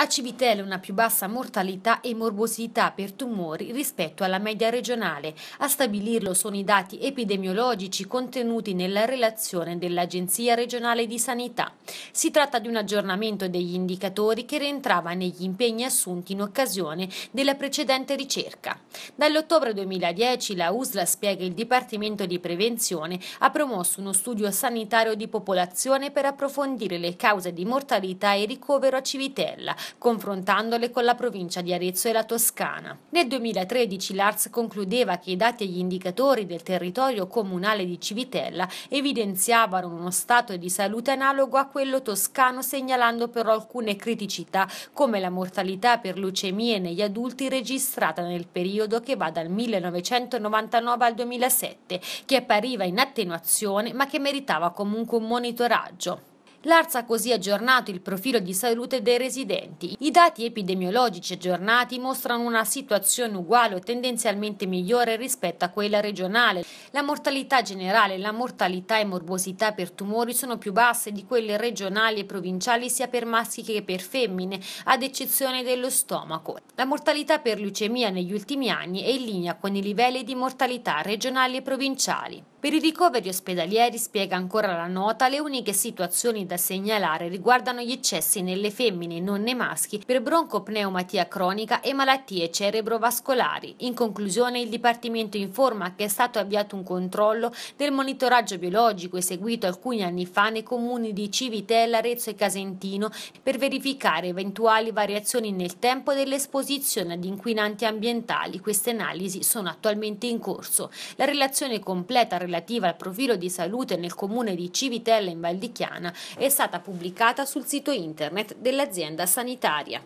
A Civitella una più bassa mortalità e morbosità per tumori rispetto alla media regionale. A stabilirlo sono i dati epidemiologici contenuti nella relazione dell'Agenzia regionale di sanità. Si tratta di un aggiornamento degli indicatori che rientrava negli impegni assunti in occasione della precedente ricerca. Dall'ottobre 2010 la USLA spiega il Dipartimento di Prevenzione ha promosso uno studio sanitario di popolazione per approfondire le cause di mortalità e ricovero a Civitella confrontandole con la provincia di Arezzo e la Toscana. Nel 2013 l'ARS concludeva che i dati e gli indicatori del territorio comunale di Civitella evidenziavano uno stato di salute analogo a quello toscano, segnalando però alcune criticità come la mortalità per leucemie negli adulti registrata nel periodo che va dal 1999 al 2007, che appariva in attenuazione ma che meritava comunque un monitoraggio. L'ARS ha così aggiornato il profilo di salute dei residenti. I dati epidemiologici aggiornati mostrano una situazione uguale o tendenzialmente migliore rispetto a quella regionale. La mortalità generale, la mortalità e morbosità per tumori sono più basse di quelle regionali e provinciali sia per maschi che per femmine, ad eccezione dello stomaco. La mortalità per leucemia negli ultimi anni è in linea con i livelli di mortalità regionali e provinciali. Per i ricoveri ospedalieri, spiega ancora la nota, le uniche situazioni da segnalare riguardano gli eccessi nelle femmine e non nei maschi per broncopneumatia cronica e malattie cerebrovascolari. In conclusione, il Dipartimento informa che è stato avviato un controllo del monitoraggio biologico eseguito alcuni anni fa nei comuni di Civitella, Arezzo e Casentino per verificare eventuali variazioni nel tempo dell'esposizione ad inquinanti ambientali. Queste analisi sono attualmente in corso. La relazione completa relativa al profilo di salute nel comune di Civitella in Val di Chiana è stata pubblicata sul sito internet dell'azienda sanitaria.